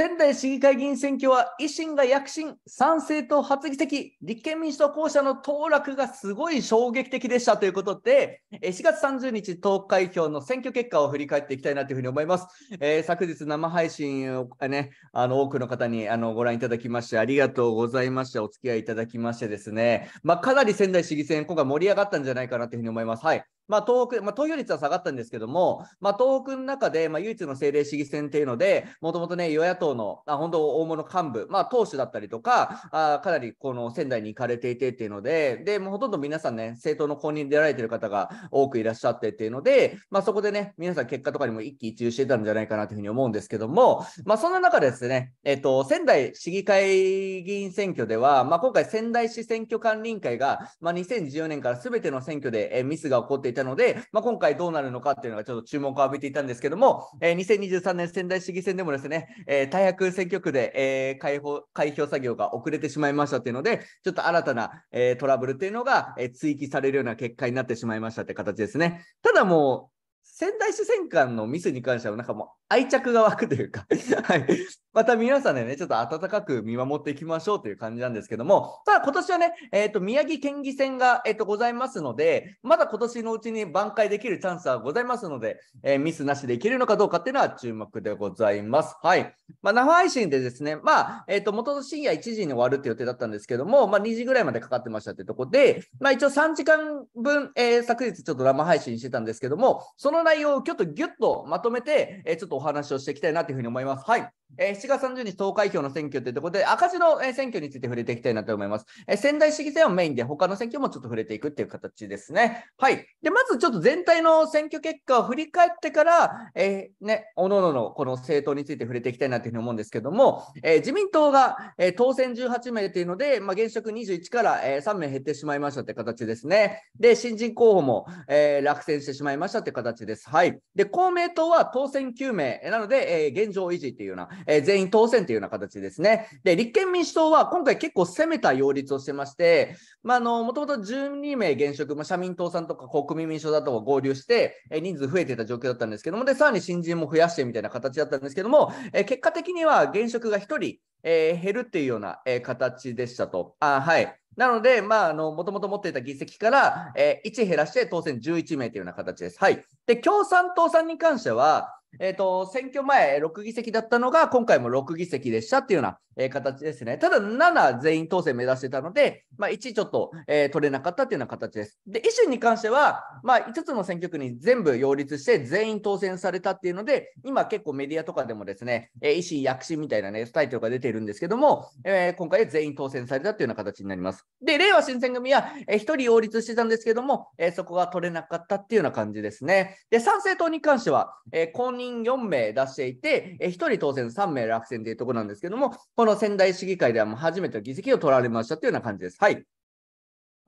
仙台市議会議員選挙は維新が躍進、賛成党初議席、立憲民主党候補者の当落がすごい衝撃的でしたということで、4月30日投開票の選挙結果を振り返っていきたいなというふうに思います。えー、昨日生配信を、ね、あの多くの方にあのご覧いただきましてありがとうございました。お付き合いいただきましてですね、まあ、かなり仙台市議選、今回盛り上がったんじゃないかなというふうに思います。はいまあ、東北、まあ、投票率は下がったんですけども、まあ、東北の中で、まあ、唯一の政令市議選っていうので、もともとね、与野党の、あ本当、大物幹部、まあ、党首だったりとか、あかなりこの仙台に行かれていてっていうので、で、もうほとんど皆さんね、政党の公認で出られてる方が多くいらっしゃってっていうので、まあ、そこでね、皆さん結果とかにも一喜一憂してたんじゃないかなというふうに思うんですけども、まあ、そんな中ですね、えっと、仙台市議会議員選挙では、まあ、今回仙台市選挙管理委員会が、まあ、2014年からすべての選挙で、えミスが起こっていたたので、まあ、今回どうなるのかっていうのがちょっと注目を浴びていたんですけども、えー、2023年仙台市議選でもですね、えー、大白選挙区で、えー、開放開票作業が遅れてしまいましたっていうので、ちょっと新たな、えー、トラブルっていうのが、えー、追記されるような結果になってしまいましたって形ですね。ただもう仙台市選管のミスに関しては、なんかも愛着が湧くというか はい、また皆さんでね、ちょっと温かく見守っていきましょうという感じなんですけども、ただ今年はね、えっ、ー、と、宮城県議選が、えっ、ー、と、ございますので、まだ今年のうちに挽回できるチャンスはございますので、えー、ミスなしでいけるのかどうかっていうのは注目でございます。はい。まあ、生配信でですね、まあ、えっ、ー、と、元の深夜1時に終わるって予定だったんですけども、まあ、2時ぐらいまでかかってましたってとこで、まあ、一応3時間分、え昨日ちょっと生配信してたんですけども、その内容をちょっとギュッとまとめて、えちょっとお話をしていきたいなというふうに思います。はい。えー、7月30日投開票の選挙というところで、赤字の、えー、選挙について触れていきたいなと思います。えー、仙台市議選をメインで、他の選挙もちょっと触れていくっていう形ですね。はい。で、まずちょっと全体の選挙結果を振り返ってから、えー、ね、おのののこの政党について触れていきたいなというふうに思うんですけども、えー、自民党が、えー、当選18名というので、まあ、現職21から、えー、3名減ってしまいましたって形ですね。で、新人候補も、えー、落選してしまいましたって形です。はい。で、公明党は当選9名なので、えー、現状維持っていうような、え全員当選というような形ですね。で、立憲民主党は今回結構攻めた擁立をしてまして、まあ、あの、もともと12名現職、まあ、社民党さんとか国民民主党だとか合流して、え人数増えてた状況だったんですけども、で、さらに新人も増やしてみたいな形だったんですけども、え結果的には現職が1人、えー、減るっていうような、えー、形でしたと。あはい。なので、まあ、あの、もともと持っていた議席から、えー、1減らして当選11名というような形です。はい。で、共産党さんに関しては、えっ、ー、と、選挙前6議席だったのが、今回も6議席でしたっていうようなえ形ですね。ただ、7全員当選目指してたので、まあ、1ちょっと、え取れなかったというような形です。で、維新に関しては、まあ、5つの選挙区に全部擁立して全員当選されたっていうので、今結構メディアとかでもですね、え維新躍進みたいなね、タイトルが出ているんですけども、え今回全員当選されたというような形になります。で、令和新選組は、え1人擁立してたんですけども、えそこが取れなかったっていうような感じですね。で、参政党に関しては、え公認4名出していて、え1人当選3名落選というところなんですけども、このの仙台市議会ではもう初めての議席を取られましたというような感じです。はい。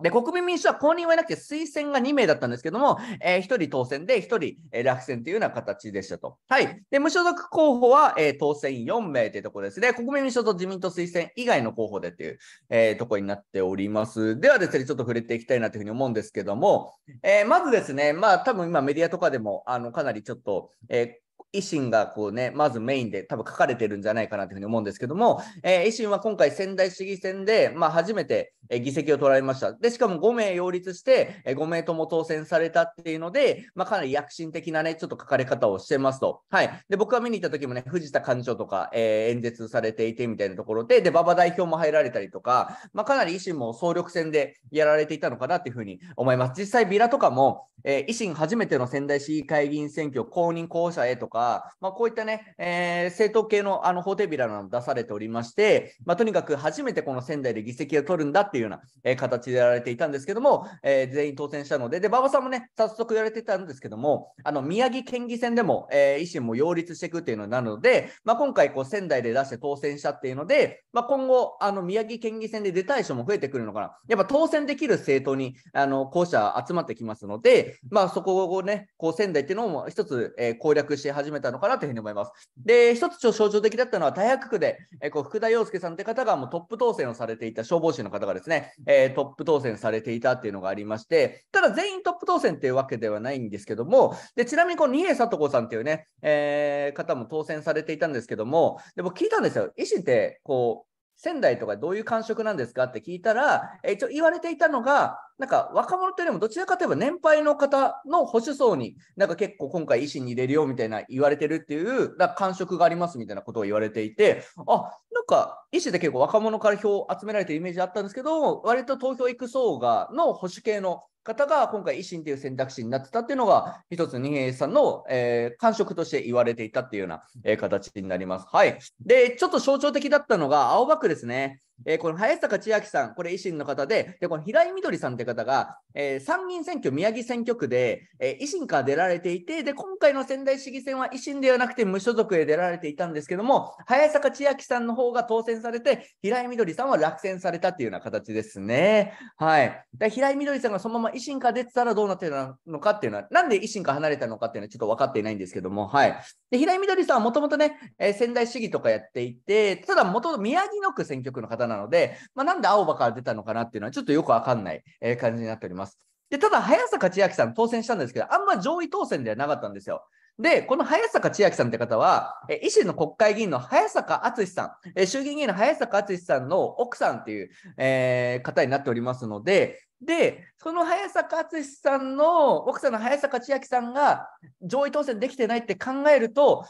で、国民民主党は公認はいなくて推薦が2名だったんですけども、えー、1人当選で1人、えー、落選というような形でしたと。はい。で、無所属候補は、えー、当選4名というところですね。国民民主党と自民党推薦以外の候補でという、えー、ところになっております。ではですね、ちょっと触れていきたいなというふうに思うんですけども、えまずですね、まあ多分今メディアとかでも、あの、かなりちょっと、え維新がこうね、まずメインで多分書かれてるんじゃないかなというふうに思うんですけども、えー、維新は今回仙台市議選で、まあ、初めて、え議席を取られました。で、しかも5名擁立して、え5名とも当選されたっていうので、まあ、かなり躍進的なね、ちょっと書かれ方をしてますと。はい。で、僕が見に行った時もね、藤田幹事長とか、えー、演説されていてみたいなところで、で、馬場代表も入られたりとか、まあ、かなり維新も総力戦でやられていたのかなというふうに思います。実際、ビラとかも、えー、維新初めての仙台市議会議員選挙公認候補者へとか、か、まあ、こういったね、えー、政党系のあの法廷ビラなど出されておりまして、まあ、とにかく初めてこの仙台で議席を取るんだっていうような、えー、形でやられていたんですけども、えー、全員当選したので、で、馬場さんもね、早速やられてたんですけども、あの宮城県議選でも、え維新も擁立していくっていうのになるので、まあ、今回こう、仙台で出して当選したっていうので、まあ、今後、あの宮城県議選で出たい人も増えてくるのかな。やっぱ当選できる政党に、あの、候補者集まってきますので、まあ、そこをね、こう仙台っていうのも一つ、え攻略して始め始めたのかなというふうに思います。で、一つ象徴的だったのは、大白区で、えー、こう福田洋介さんって方がもうトップ当選をされていた、消防士の方がですね、えー、トップ当選されていたっていうのがありまして、ただ全員トップ当選っていうわけではないんですけども、でちなみにこの二重里子さんっていうね、えー、方も当選されていたんですけども、でも聞いたんですよ、医師ってこう、仙台とかどういう感触なんですかって聞いたら、え一応言われていたのが、なんか若者というよりもどちらかといえば年配の方の保守層になんか結構今回維新に入れるよみたいな言われてるっていうな感触がありますみたいなことを言われていて、あ、なんか維新で結構若者から票を集められてるイメージあったんですけど、割と投票行く層がの保守系の方が今回維新という選択肢になってたっていうのが一つ二平さんの、えー、感触として言われていたっていうような、えー、形になります。はい。で、ちょっと象徴的だったのが青葉区ですね。えー、この早坂千秋さん、これ維新の方で、でこの平井みどりさんという方が、えー、参議院選挙宮城選挙区で、えー、維新から出られていてで、今回の仙台市議選は維新ではなくて無所属へ出られていたんですけども、早坂千秋さんの方が当選されて、平井みどりさんは落選されたというような形ですね。はい、で平井みどりさんがそのまま維新から出てたらどうなってるのかっていうのは、なんで維新から離れたのかっていうのはちょっと分かっていないんですけども、はい、で平井みどりさんはもともとね、えー、仙台市議とかやっていて、ただ、元と宮城野区選挙区の方なので、まあ、なんで青葉から出たのかなっていうのはちょっとよくわかんない、え感じになっております。で、ただ、早坂千秋さん当選したんですけど、あんま上位当選ではなかったんですよ。で、この早坂千秋さんって方は、え維新の国会議員の早坂淳さん、え衆議院議員の早坂淳さんの奥さんっていう、えー、方になっておりますので、で、その早坂淳さんの奥さんの早坂千秋さんが上位当選できてないって考えると、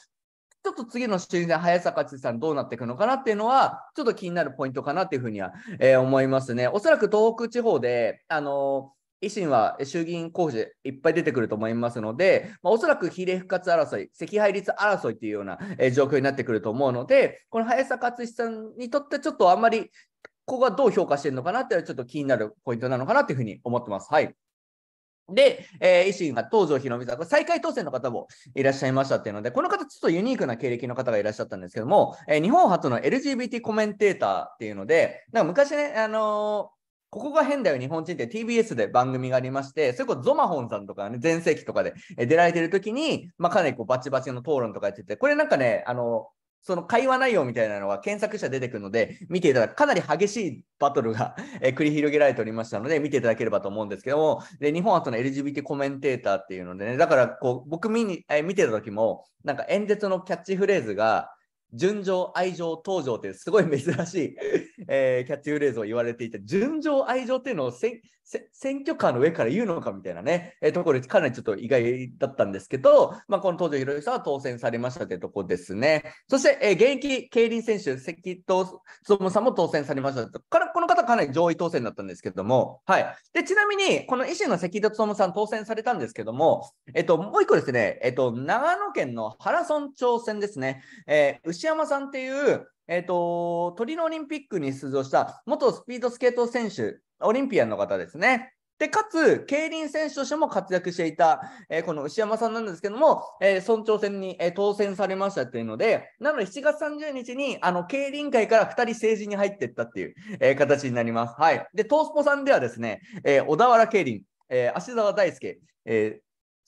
ちょっと次のシー早坂知さんどうなっていくのかなっていうのは、ちょっと気になるポイントかなっていうふうには、えー、思いますね。おそらく東北地方で、あの維新は衆議院候補でいっぱい出てくると思いますので、まあ、おそらく比例復活争い、赤配率争いというような、えー、状況になってくると思うので、この早坂敦さんにとってちょっとあんまり、ここがどう評価してるのかなっていうのはちょっと気になるポイントなのかなっていうふうに思ってます。はい。で、えー、維新が東條博美さん、これ再開当選の方もいらっしゃいましたっていうので、この方、ちょっとユニークな経歴の方がいらっしゃったんですけども、えー、日本初の LGBT コメンテーターっていうので、なんか昔ね、あのー、ここが変だよ、日本人って TBS で番組がありまして、それこそゾマホンさんとかね、全盛期とかで出られてる時に、まあ、かなりこうバチバチの討論とかやってて、これなんかね、あのその会話内容みたいなのが検索者出てくるので、見ていただく、かなり激しいバトルが、繰り広げられておりましたので、見ていただければと思うんですけども、で日本はその LGBT コメンテーターっていうのでね、だからこう僕見に、え見てた時も、なんか演説のキャッチフレーズが、純情、愛情、登場ってすごい珍しい、えー、キャッチフレーズを言われていて、純情、愛情っていうのを選挙カーの上から言うのかみたいなね、えー、ところでかなりちょっと意外だったんですけど、まあ、この東條宏さんは当選されましたというところですね。そして、えー、現役競輪選手、関東もさんも当選されましたからこの方かなり上位当選だったんですけども、はい。で、ちなみに、この維新の関戸もさん当選されたんですけども、えっ、ー、と、もう一個ですね、えっ、ー、と、長野県の原村長選ですね、えー牛山さんっていう、えー、と、トリノオリンピックに出場した元スピードスケート選手、オリンピアンの方ですね。で、かつ、競輪選手としても活躍していた、えー、この牛山さんなんですけども、えー、村長選に、えー、当選されましたっていうので、なので7月30日に、あの、競輪界から2人政治に入っていったっていう、えー、形になります。はい。で、トースポさんではですね、え小田原競輪、え芦沢大輔、え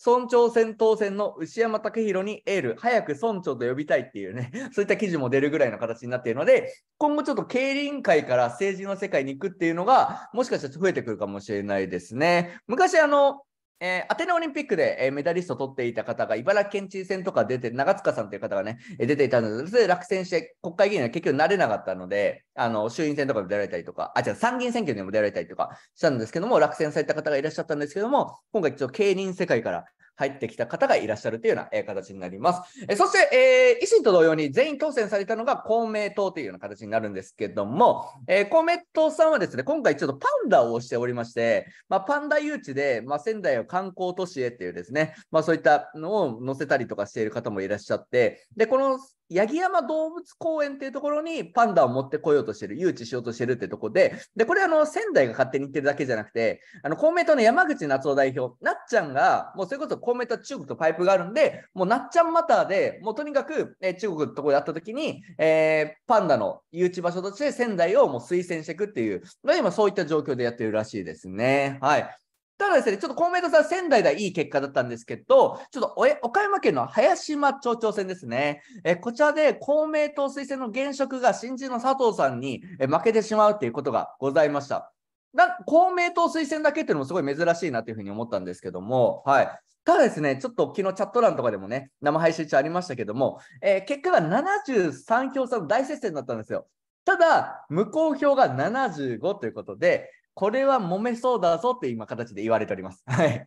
村長選当選の牛山武宏にエール、早く村長と呼びたいっていうね、そういった記事も出るぐらいの形になっているので、今後ちょっと競輪界から政治の世界に行くっていうのが、もしかしたら増えてくるかもしれないですね。昔、あの、えー、アテネオリンピックで、えー、メダリストを取っていた方が、茨城県知事選とか出て、長塚さんという方がね、えー、出ていたので、それで落選して国会議員は結局なれなかったので、あの、衆院選とかも出られたりとか、あ、じゃ参議院選挙にも出られたりとかしたんですけども、落選された方がいらっしゃったんですけども、今回ちょっと競輪世界から入ってきた方がいらっしゃるというような形になります。えそして、えー、維新と同様に全員当選されたのが公明党というような形になるんですけども、えー、公明党さんはですね、今回ちょっとパンダをしておりまして、まあ、パンダ誘致で、まあ、仙台を観光都市へっていうですね、まあ、そういったのを載せたりとかしている方もいらっしゃって、で、この八木山動物公園っていうところにパンダを持ってこようとしてる、誘致しようとしてるってとこで、で、これあの、仙台が勝手に言ってるだけじゃなくて、あの、公明党の山口夏夫代表、なっちゃんが、もうそれこそ公明党中国とパイプがあるんで、もうなっちゃんマターで、もうとにかく、え中国のところで会った時に、えー、パンダの誘致場所として仙台をもう推薦していくっていう、今そういった状況でやってるらしいですね。はい。ただですね、ちょっと公明党さん、仙台でいい結果だったんですけど、ちょっと岡山県の林間町長選ですね、えこちらで公明党推薦の現職が新人の佐藤さんに、え負けてしまうということがございました。な公明党推薦だけっていうのもすごい珍しいなというふうに思ったんですけども、はい。ただですね、ちょっと昨日チャット欄とかでもね、生配信中ありましたけども、えー、結果が73票差の大接戦だったんですよ。ただ、無効票が75ということで、これは揉めそうだぞって今形で言われております。はい。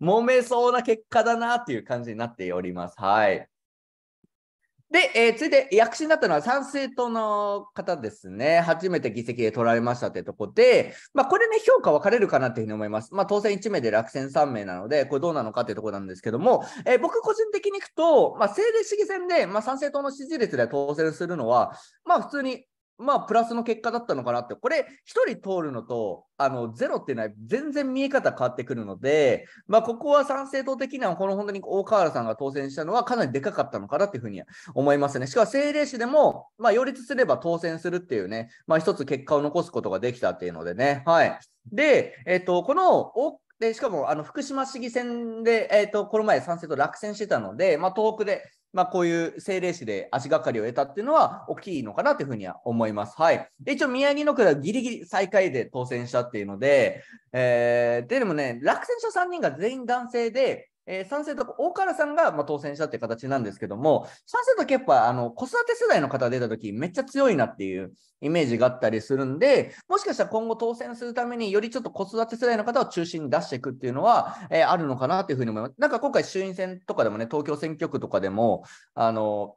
揉めそうな結果だなっていう感じになっております。はい。で、えー、続いて躍進になったのは参政党の方ですね。初めて議席で取られましたってとこで、まあ、これね、評価分かれるかなっていうふうに思います。まあ、当選1名で落選3名なので、これどうなのかっていうとこなんですけども、えー、僕個人的に行くと、まあ、政令市議選で、まあ、参政党の支持率で当選するのは、まあ、普通にまあ、プラスの結果だったのかなって、これ、1人通るのと、あの、ゼロっていうのは全然見え方変わってくるので、まあ、ここは賛成党的には、この本当に大河原さんが当選したのはかなりでかかったのかなっていうふうに思いますね。しかも政令市でも、まあ、擁立すれば当選するっていうね、まあ、一つ結果を残すことができたっていうのでね、はい。で、えっ、と、このでしかもあの福島市議選で、えーと、この前、賛成と落選してたので、まあ、遠くでまあ、こういう政令市で足がかりを得たっていうのは大きいのかなというふうには思います。はい。で、一応宮城の区はギリギリ最下位で当選したっていうので、えー、でもね、落選者3人が全員男性で、えー、3世と大川さんが、まあ、当選したって形なんですけども、参政とやっぱあの子育て世代の方出た時めっちゃ強いなっていうイメージがあったりするんで、もしかしたら今後当選するためによりちょっと子育て世代の方を中心に出していくっていうのは、えー、あるのかなっていうふうに思います。なんか今回衆院選とかでもね、東京選挙区とかでも、あの、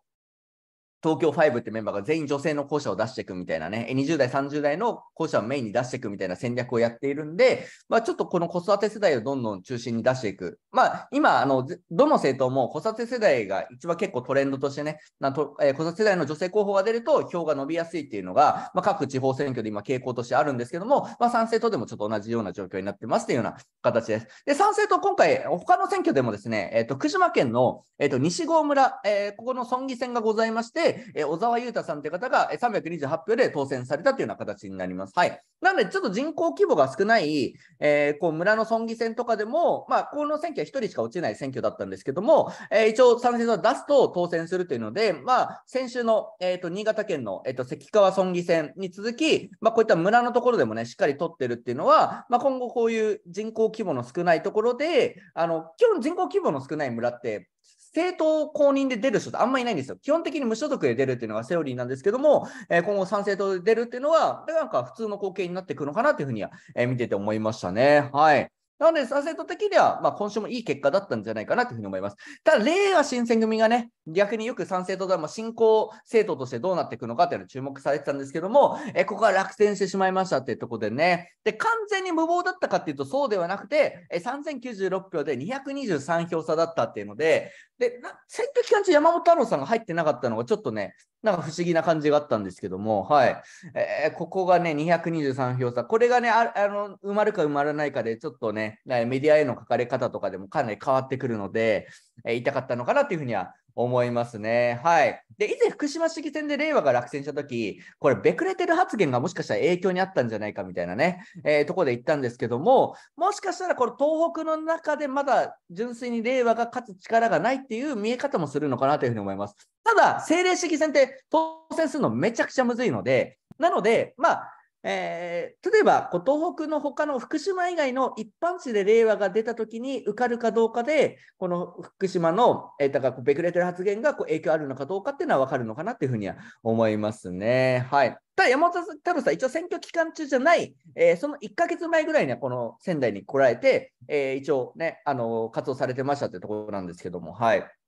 東京5ってメンバーが全員女性の校舎を出していくみたいなね、20代、30代の校舎をメインに出していくみたいな戦略をやっているんで、まあ、ちょっとこの子育て世代をどんどん中心に出していく。まあ、今、あの、どの政党も子育て世代が一番結構トレンドとしてね、なとえー、子育て世代の女性候補が出ると票が伸びやすいっていうのが、まあ、各地方選挙で今傾向としてあるんですけども、まあ、賛成党でもちょっと同じような状況になってますというような形です。で、賛成党今回、他の選挙でもですね、えっ、ー、と、福島県の、えー、と、西郷村、えここの村議選がございまして、え小沢裕太さんという方が328票で当選されたというような形になります。はい。なので、ちょっと人口規模が少ない、えー、こう村の村議選とかでも、まあ、この選挙は1人しか落ちない選挙だったんですけども、えー、一応、参戦を出すと当選するというので、まあ、先週の、えー、と新潟県の、えー、と関川村議選に続き、まあ、こういった村のところでもね、しっかり取ってるっていうのは、まあ、今後こういう人口規模の少ないところで、あの基本人口規模の少ない村って、政党公認で出る人ってあんまりいないんですよ。基本的に無所属で出るっていうのがセオリーなんですけども、えー、今後参政党で出るっていうのは、なんか普通の光景になってくるのかなというふうには、えー、見てて思いましたね。はい。なので、参政党的には、まあ、今週もいい結果だったんじゃないかなというふうに思います。ただ、令和新選組がね、逆によく参政党では新興政党としてどうなっていくのかっていうのを注目されてたんですけども、えここは落選してしまいましたっていうところでね、で、完全に無謀だったかっていうとそうではなくて、え3096票で223票差だったっていうので、で、選挙期間中山本太郎さんが入ってなかったのがちょっとね、なんか不思議な感じがあったんですけども、はい。えー、ここがね、223票差。これがね、あの、埋まるか埋まらないかで、ちょっとね、メディアへの書かれ方とかでもかなり変わってくるので、えー、痛かったのかなっていうふうには思いますね。はい。で、以前福島市議選で令和が落選した時、これ、ベクレテル発言がもしかしたら影響にあったんじゃないかみたいなね、えー、とこで言ったんですけども、もしかしたらこれ、東北の中でまだ純粋に令和が勝つ力がないっていう見え方もするのかなというふうに思います。ただ、政令市議選って当選するのめちゃくちゃむずいので、なので、まあ、えー、例えば、東北の他の福島以外の一般地で令和が出たときに受かるかどうかで、この福島の、えー、だからベクレテル発言がこう影響あるのかどうかっていうのは分かるのかなっていうふうには思いますね。はい、ただ、山本太郎さん、一応選挙期間中じゃない、えー、その1か月前ぐらいにはこの仙台に来られて、えー、一応ね、あの活動されてましたってところなんですけども。はい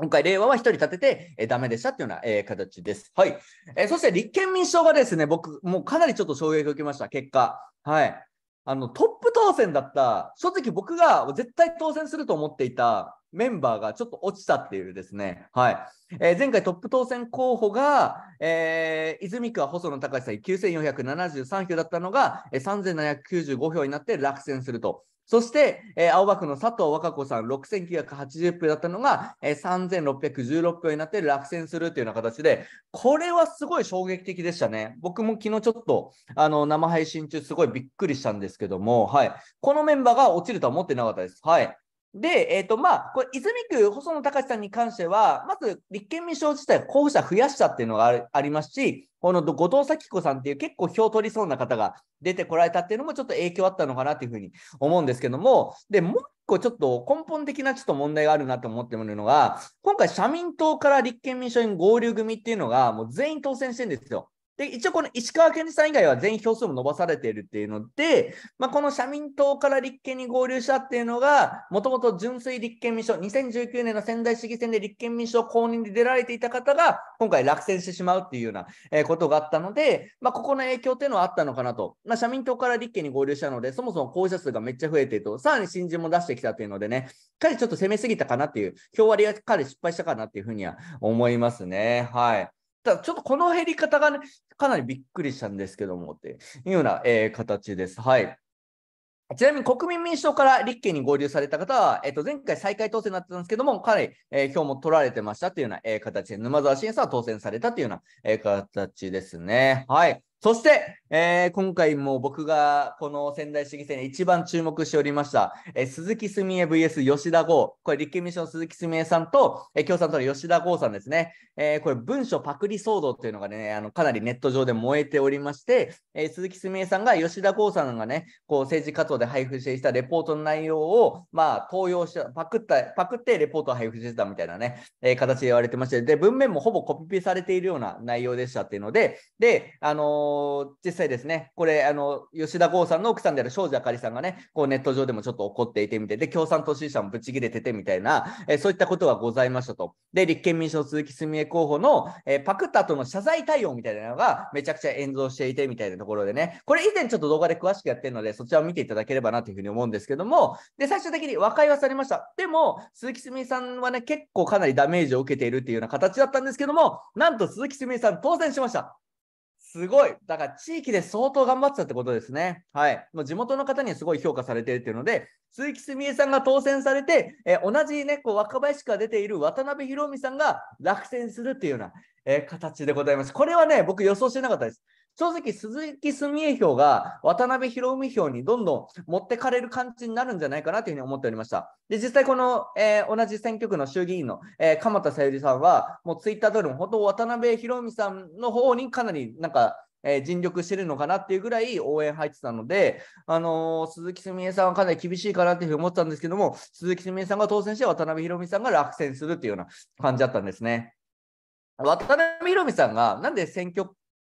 今回、令和は1人立てて、えー、ダメでしたっていうような、えー、形です。はい。えー、そして、立憲民主党がですね、僕、もうかなりちょっと衝撃を受けました、結果。はい。あの、トップ当選だった、正直僕が絶対当選すると思っていたメンバーがちょっと落ちたっていうですね。はい。えー、前回トップ当選候補が、えー、泉区は細野隆さん9473票だったのが、えー、3795票になって落選すると。そして、えー、青葉区の佐藤和歌子さん6980票だったのが、えー、3616票になって落選するというような形で、これはすごい衝撃的でしたね。僕も昨日ちょっとあの生配信中すごいびっくりしたんですけども、はい、このメンバーが落ちるとは思ってなかったです。はいで、えっ、ー、と、まあ、これ、泉区細野隆さんに関しては、まず、立憲民主党自体、候補者増やしたっていうのがありますし、この後藤咲子さんっていう結構票取りそうな方が出てこられたっていうのもちょっと影響あったのかなっていうふうに思うんですけども、で、もう一個ちょっと根本的なちょっと問題があるなと思ってもらうのが、今回社民党から立憲民主党に合流組っていうのがもう全員当選してるんですよ。で、一応この石川県知事さん以外は全員票数も伸ばされているっていうので、まあ、この社民党から立憲に合流したっていうのが、もともと純粋立憲民主党、2019年の仙台市議選で立憲民主党公認で出られていた方が、今回落選してしまうっていうような、えことがあったので、まあ、ここの影響っていうのはあったのかなと。まあ、社民党から立憲に合流したので、そもそも候補者数がめっちゃ増えていると、さらに新人も出してきたっていうのでね、彼ちょっと攻めすぎたかなっていう、票割りが彼失敗したかなっていうふうには思いますね。はい。ただちょっとこの減り方がね、かなりびっくりしたんですけども、っていうような、えー、形です。はい。ちなみに国民民主党から立憲に合流された方は、えっ、ー、と、前回再開当選になってたんですけども、かなり、えー、票も取られてましたというような、えー、形で、沼沢審査は当選されたというような、え形ですね。はい。そして、えー、今回も僕がこの仙台市議選で一番注目しておりました、えー、鈴木すみえ VS 吉田剛、これ立憲民主の鈴木すみえさんと、えー、共産党の吉田剛さんですね、えー、これ文書パクリ騒動というのがね、あのかなりネット上で燃えておりまして、えー、鈴木すみえさんが吉田剛さんがね、こう政治活動で配布していたレポートの内容を、まあ、投用した、パクった、パクってレポートを配布してたみたいなね、えー、形で言われてまして、で、文面もほぼコピペされているような内容でしたっていうので、で、あのー実際ですね、これ、あの吉田剛さんの奥さんである庄司あかりさんがね、こうネット上でもちょっと怒っていてみて、で、共産党支持者もぶち切れててみたいな、えー、そういったことがございましたと。で、立憲民主党鈴木み江候補の、えー、パクった後の謝罪対応みたいなのがめちゃくちゃ炎上していてみたいなところでね、これ以前ちょっと動画で詳しくやってるので、そちらを見ていただければなというふうに思うんですけども、で、最終的に和解はされました。でも、鈴木純江さんはね、結構かなりダメージを受けているっていうような形だったんですけども、なんと鈴木純江さん当選しました。すごい。だから地域で相当頑張ってたってことですね。はい。もう地元の方にはすごい評価されてるっていうので、鈴木すみえさんが当選されて、えー、同じね、こう若林から出ている渡辺博美さんが落選するっていうような、えー、形でございます。これはね、僕予想してなかったです。正直鈴木澄江票が渡辺博美票にどんどん持ってかれる感じになるんじゃないかなというふうに思っておりました。で、実際この、えー、同じ選挙区の衆議院の、えー、鎌田さゆりさんは、もうツイッター通りも本当渡辺博美さんの方にかなりなんかえ尽力してるのかなっていうぐらい応援入ってたので、あのー、鈴木すみえさんはかなり厳しいかなっていうふうに思ったんですけども、鈴木すみえさんが当選して渡辺宏美さんが落選するっていうような感じだったんですね。渡辺宏美さんがなんで選挙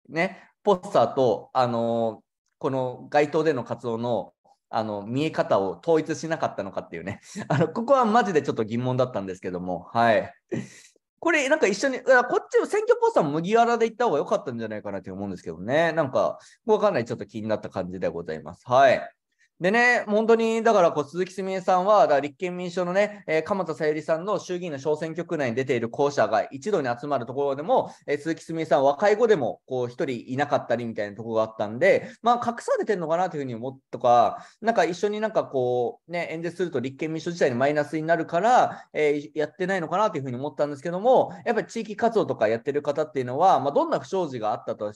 ね、ポスターと、あのこの街頭での活動のあの見え方を統一しなかったのかっていうね、あのここはマジでちょっと疑問だったんですけども、はい。これ、なんか一緒に、こっちの選挙ポスターも麦わらで行った方が良かったんじゃないかなって思うんですけどね、なんか、わかんない、ちょっと気になった感じでございます。はい。でね、本当に、だからこう鈴木すみえさんは、だ立憲民主党のね、えー、鎌田さゆりさんの衆議院の小選挙区内に出ている候補者が一度に集まるところでも、えー、鈴木すみえさん、若い子でも、こう、一人いなかったりみたいなところがあったんで、まあ、隠されてるのかなというふうに思ったとか、なんか一緒になんかこう、ね、演説すると立憲民主党自体にマイナスになるから、えー、やってないのかなというふうに思ったんですけども、やっぱり地域活動とかやってる方っていうのは、まあ、どんな不祥事があったと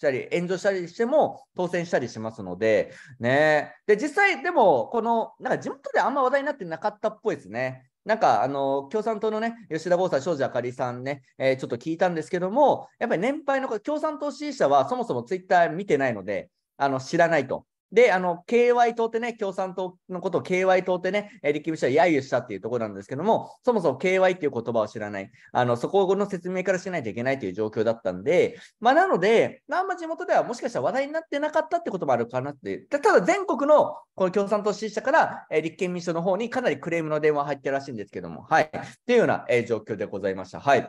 したり、炎上したりしても当選したりしますので、ね。で、実際、でも、この、なんか地元であんま話題になってなかったっぽいですね。なんかあの共産党のね吉田剛さん、庄司あかりさんね、えー、ちょっと聞いたんですけども、やっぱり年配の共産党支持者はそもそもツイッター見てないので、あの知らないと。で、あの、KY 党ってね、共産党のことを KY 党ってね、立憲民主党は揶揄したっていうところなんですけども、そもそも KY っていう言葉を知らない、あの、そこの説明からしないといけないという状況だったんで、まあ、なので、あんま地元ではもしかしたら話題になってなかったってこともあるかなって、ただ全国のこの共産党支持者から、え立憲民主党の方にかなりクレームの電話入ってるらしいんですけども、はい。っていうような、え状況でございました。はい。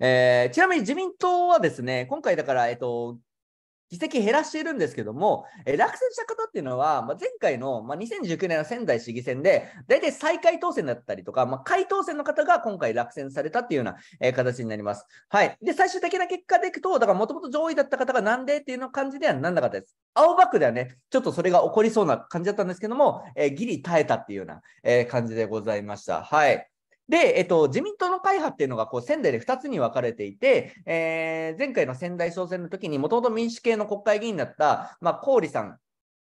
えー、ちなみに自民党はですね、今回だから、えっと、議席減らしているんですけども、えー、落選した方っていうのは、まあ、前回の、まあ、2019年の仙台市議選で、大体再開当選だったりとか、まあ、回当選の方が今回落選されたっていうような、えー、形になります。はい。で、最終的な結果でいくと、だからもともと上位だった方がなんでっていうの感じではなんなかったです。青バックではね、ちょっとそれが起こりそうな感じだったんですけども、えー、ギリ耐えたっていうような、えー、感じでございました。はい。で、えっと、自民党の会派っていうのがこう仙台で2つに分かれていて、えー、前回の仙台総選の時にもともと民主系の国会議員だった、まあ、郡さん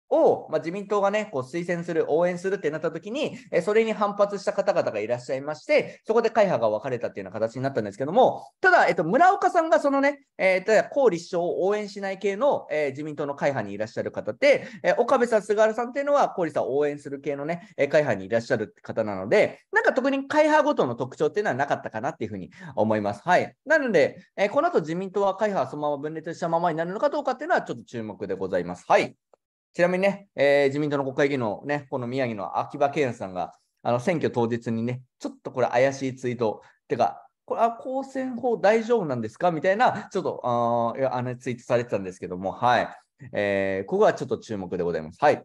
を、まあ、自民党がね、こう推薦する、応援するってなった時に、えそれに反発した方々がいらっしゃいまして、そこで会派が分かれたっていうような形になったんですけども、ただ、えっと、村岡さんがそのね、えー、ただ、公立相を応援しない系の、えー、自民党の会派にいらっしゃる方で、えー、岡部さん、菅原さんっていうのは、公立さんを応援する系のね、え会派にいらっしゃる方なので、なんか特に会派ごとの特徴っていうのはなかったかなっていうふうに思います。はい。なので、えこの後自民党は会派はそのまま分裂したままになるのかどうかっていうのは、ちょっと注目でございます。はい。ちなみにね、えー、自民党の国会議員のね、この宮城の秋葉健さんが、あの選挙当日にね、ちょっとこれ怪しいツイート、てか、これは公選法大丈夫なんですかみたいな、ちょっとああのツイートされてたんですけども、はい。えー、ここはちょっと注目でございます。はい。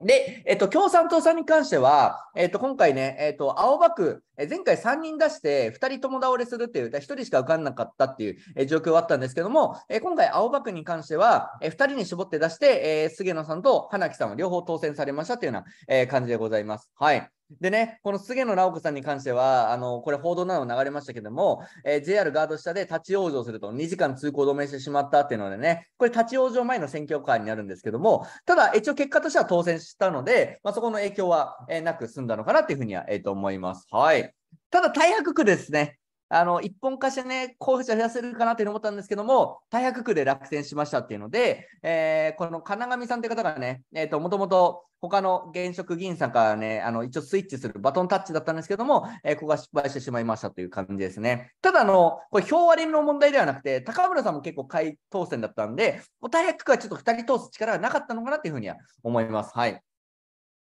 で、えっと、共産党さんに関しては、えっと、今回ね、えっと、青葉区、前回3人出して2人共倒れするっていう、1人しか受かんなかったっていう状況はあったんですけども、今回青葉区に関しては、2人に絞って出して、菅野さんと花木さんは両方当選されましたっていうような感じでございます。はい。でね、この菅野直子さんに関しては、あのこれ、報道など流れましたけども、えー、JR ガード下で立ち往生すると、2時間通行止めしてしまったっていうのでね、これ、立ち往生前の選挙カーになるんですけども、ただ、一応結果としては当選したので、まあ、そこの影響は、えー、なく済んだのかなっていうふうには、えー、と思います。はいただ、大白区ですね。あの一本化してね、候補者増やせるかなって思ったんですけども、大白区で落選しましたっていうので、えー、この金上さんという方がね、えーと、もともと他の現職議員さんからね、あの一応スイッチするバトンタッチだったんですけども、えー、ここが失敗してしまいましたという感じですね。ただあの、これ、票割りの問題ではなくて、高村さんも結構回当選だったんで、大白区はちょっと2人通す力がなかったのかなっていうふうには思います。はい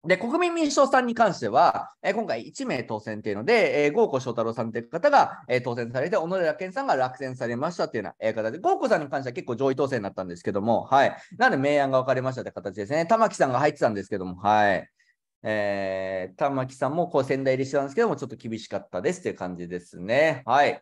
で、国民民主党さんに関しては、えー、今回1名当選っていうので、えー、豪子翔太郎さんという方が、えー、当選されて、小野寺健さんが落選されましたっていうような、えー、形で、豪子さんに関しては結構上位当選になったんですけども、はい。なので、明暗が分かれましたって形ですね。玉木さんが入ってたんですけども、はい。えー、玉木さんもこう仙台入りしてたんですけども、ちょっと厳しかったですっていう感じですね。はい。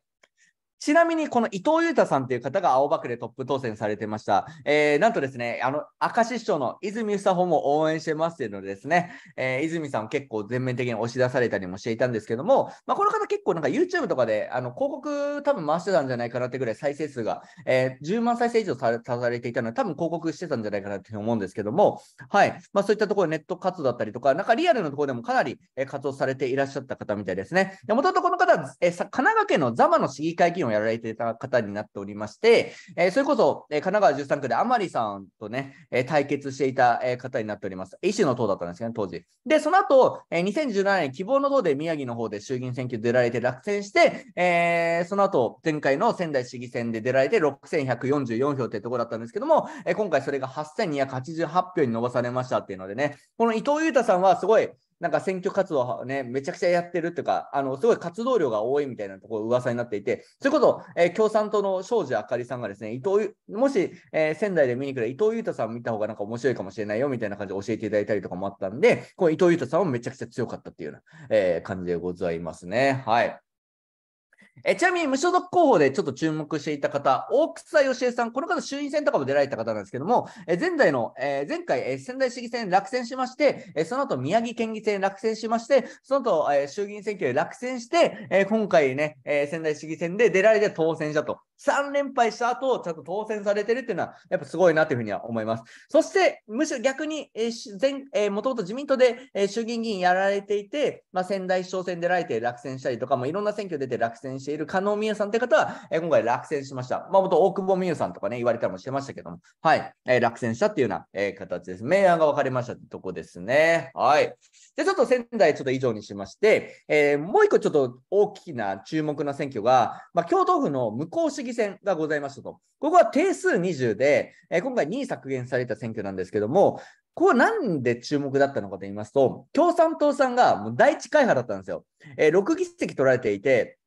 ちなみに、この伊藤裕太さんという方が青葉区でトップ当選されてました。えー、なんとですね、あの、明石市長の泉房穂も応援してますというのでですね、えー、泉さん結構全面的に押し出されたりもしていたんですけども、まあ、この方結構なんか YouTube とかで、あの、広告多分回してたんじゃないかなってぐらい再生数が、えー、10万再生以上されていたので、多分広告してたんじゃないかなって思うんですけども、はい。まあ、そういったところネット活動だったりとか、なんかリアルのところでもかなり活動されていらっしゃった方みたいですね。で、もともとこの方えー、神奈川県のザマの市議会議員をやられていた方になっておりまして、えそれこそ、え神奈川13区で甘利さんとね、え対決していた、え方になっております。維新の党だったんですよね、当時。で、その後、え2017年希望の党で宮城の方で衆議院選挙出られて落選して、えその後、前回の仙台市議選で出られて6144票というところだったんですけども、え今回それが8288票に伸ばされましたっていうのでね、この伊藤裕太さんはすごい、なんか選挙活動をね、めちゃくちゃやってるっていうか、あの、すごい活動量が多いみたいなところ噂になっていて、それこそ、えー、共産党の庄司あかりさんがですね、伊藤、もし、えー、仙台で見に来る伊藤裕太さん見た方がなんか面白いかもしれないよみたいな感じで教えていただいたりとかもあったんで、この伊藤裕太さんもめちゃくちゃ強かったっていうような、えー、感じでございますね。はい。えちなみに無所属候補でちょっと注目していた方、大草義恵さん、この方、衆院選とかも出られた方なんですけども、え前代の、え前回、え仙台市議選落選しまして、えその後、宮城県議選落選しまして、その後、え衆議院選挙で落選して、え今回ね、え仙台市議選で出られて当選したと3連敗した後ちゃんと当選されてるっていうのは、やっぱすごいなというふうには思います。そして、むしろ逆に、えーえもともと自民党で、えー、衆議院議員やられていて、まあ、仙台市長選で来て落選したりとか、まあ、いろんな選挙出て落選している加納美優さんという方は、えー、今回落選しました。まあ、元大久保美優さんとかね、言われたりもしてましたけども、はい、えー、落選したっていうような、えー、形です。明暗が分かれましたってとこですね。はい。で、ちょっと仙台ちょっと以上にしまして、えー、もう一個ちょっと大きな注目な選挙が、まあ、京都府の向こう義選がございましたと。ここは定数20で、えー、今回2位削減された選挙なんですけども、ここなんで注目だったのかと言いますと、共産党さんがもう第一会派だったんですよ。えー、6議席取られていて、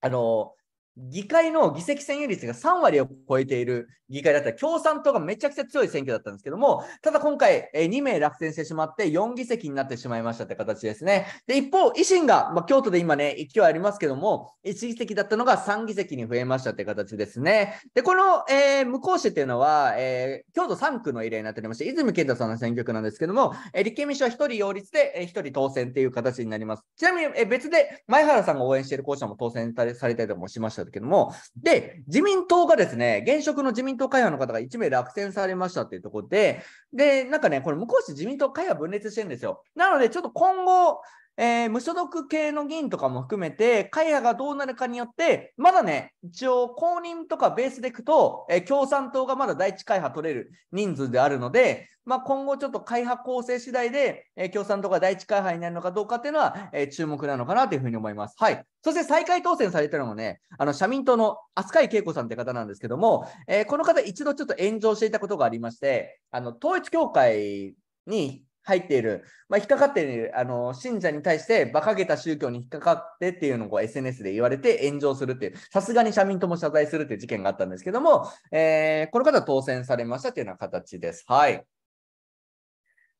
あの議会の議席占有率が3割を超えている議会だったら、共産党がめちゃくちゃ強い選挙だったんですけども、ただ今回、え2名落選してしまって、4議席になってしまいましたって形ですね。で、一方、維新が、まあ、京都で今ね、勢いありますけども、1議席だったのが3議席に増えましたって形ですね。で、この、えー、無効市っていうのは、えー、京都3区の異例になっておりまして、泉健太さんの選挙区なんですけども、え立憲民主は1人擁立で、え1人当選っていう形になります。ちなみに、え別で、前原さんが応援している候補者も当選されたりともしました。たけども、で、自民党がですね、現職の自民党会派の方が1名落選されましたっていうところで、で、なんかね、これ、向こう市自民党会派分裂してるんですよ。なので、ちょっと今後、えー、無所属系の議員とかも含めて、会派がどうなるかによって、まだね、一応公認とかベースでいくと、えー、共産党がまだ第一会派取れる人数であるので、まあ、今後ちょっと会派構成次第で、えー、共産党が第一会派になるのかどうかっていうのは、え注目なのかなというふうに思います。はい。そして再開当選されたのもね、あの、社民党の飛鳥井恵子さんって方なんですけども、えこの方一度ちょっと炎上していたことがありまして、あの、統一協会に入っている、まあ、引っかかっているあの信者に対して馬鹿げた宗教に引っかかってっていうのをこう SNS で言われて炎上するっていう、さすがに社民とも謝罪するっていう事件があったんですけども、えー、この方当選されましたっていうような形です。はい。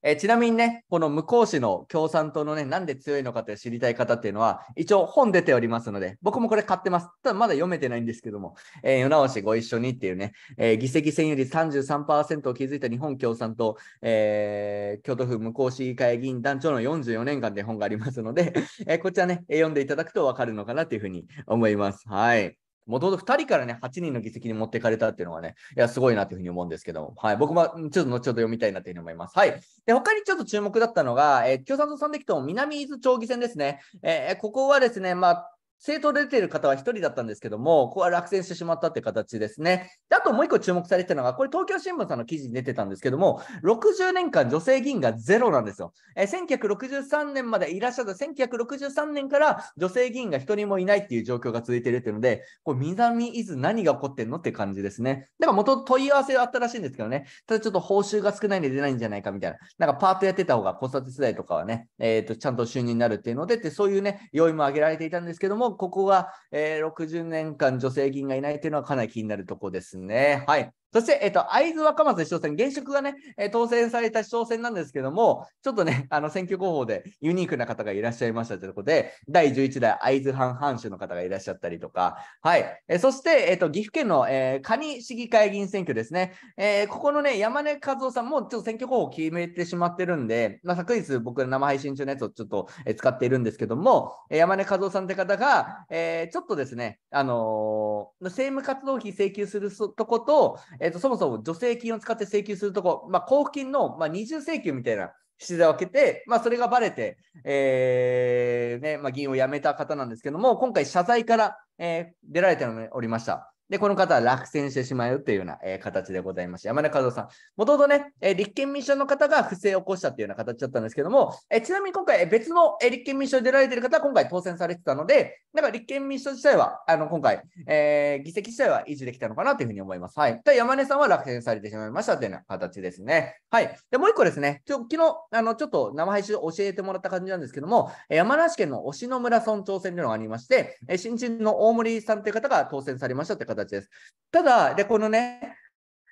えー、ちなみにね、この無効詞の共産党のね、なんで強いのかって知りたい方っていうのは、一応本出ておりますので、僕もこれ買ってます。ただまだ読めてないんですけども、えー、世直しご一緒にっていうね、えー、議席占有率33%を築いた日本共産党、えー、京都府無効市議会議員団長の44年間で本がありますので、えー、こちらね、読んでいただくとわかるのかなというふうに思います。はい。もともと2人からね、8人の議席に持っていかれたっていうのはね、いや、すごいなというふうに思うんですけども、はい、僕もちょっと後ほど読みたいなというふうに思います。はい。で、他にちょっと注目だったのが、えー、共産党さん三陸と、南伊豆町議選ですね。えー、ここはですね、まあ、政党出てる方は1人だったんですけども、ここは落選してしまったって形ですね。あともう1個注目されてたのが、これ東京新聞さんの記事に出てたんですけども、60年間女性議員がゼロなんですよ。え1963年までいらっしゃった1963年から女性議員が1人もいないっていう状況が続いてるっていうので、これ南伊豆何が起こってんのって感じですね。だから元問い合わせはあったらしいんですけどね、ただちょっと報酬が少ないんで出ないんじゃないかみたいな。なんかパートやってた方が子育て世代とかはね、えっ、ー、と、ちゃんと収入になるっていうのでって、そういうね、要因も挙げられていたんですけども、も、ここが、えー、60年間女性議員がいないというのはかなり気になるところですね。はい。そして、えっと、会津若松市長選、現職がね、え当選された市長選なんですけども、ちょっとね、あの選挙候補でユニークな方がいらっしゃいましたということで、第11代会津藩藩主の方がいらっしゃったりとか、はい、えそして、えっと、岐阜県の、えー、蟹市議会議員選挙ですね、えー、ここのね、山根和夫さんもちょっと選挙候補を決めてしまってるんで、まあ、昨日、僕の生配信中のやつをちょっと、え使っているんですけども、山根和夫さんって方が、えー、ちょっとですね、あの政務活動費請求するとこと、ええっと、そもそも助成金を使って請求するとこ、まあ、交付金の、まあ、二重請求みたいな取材を受けて、まあ、それがばれて、えーねまあ、議員を辞めた方なんですけども、今回、謝罪から、えー、出られておりました。で、この方は落選してしまうというような、えー、形でございまして、山根和夫さん、もともとね、えー、立憲民主党の方が不正を起こしたというような形だったんですけども、えー、ちなみに今回、別の、え立憲民主党に出られている方は今回当選されてたので、だから立憲民主党自体は、あの今回、え議席自体は維持できたのかなというふうに思います。はい。で山根さんは落選されてしまいましたというような形ですね。はい。で、もう一個ですね、ちょ昨日あの、ちょっと生配信教えてもらった感じなんですけども、山梨県の忍野村村長選というのがありまして、新人の大森さんという方が当選されましたという形形です。ただ、でこのね、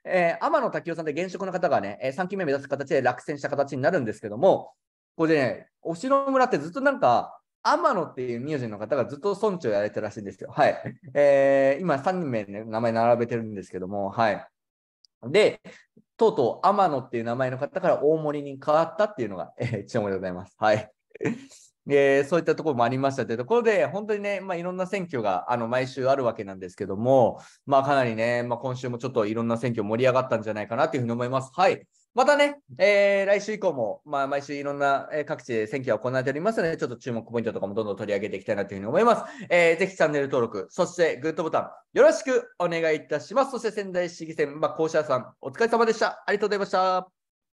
えー、天野滝夫さんで現職の方がね、えー、3期目目指す形で落選した形になるんですけども、これね、お城村ってずっとなんか、天野っていう名字の方がずっと村長やられてるらしいんですよ。はい。えー、今3人目、ね、名前並べてるんですけども、はい。で、とうとう天野っていう名前の方から大森に変わったっていうのが、えー、一応でございます。はい。えー、そういったところもありましたというところで、本当にね、まあ、いろんな選挙があの毎週あるわけなんですけども、まあ、かなりね、まあ、今週もちょっといろんな選挙盛り上がったんじゃないかなというふうに思います。はい。またね、えー、来週以降も、まあ、毎週いろんな、え各地で選挙が行われておりますので、ちょっと注目ポイントとかもどんどん取り上げていきたいなというふうに思います。えー、ぜひチャンネル登録、そしてグッドボタン、よろしくお願いいたします。そして仙台市議選、まあ、校舎さん、お疲れ様でした。ありがとうございました。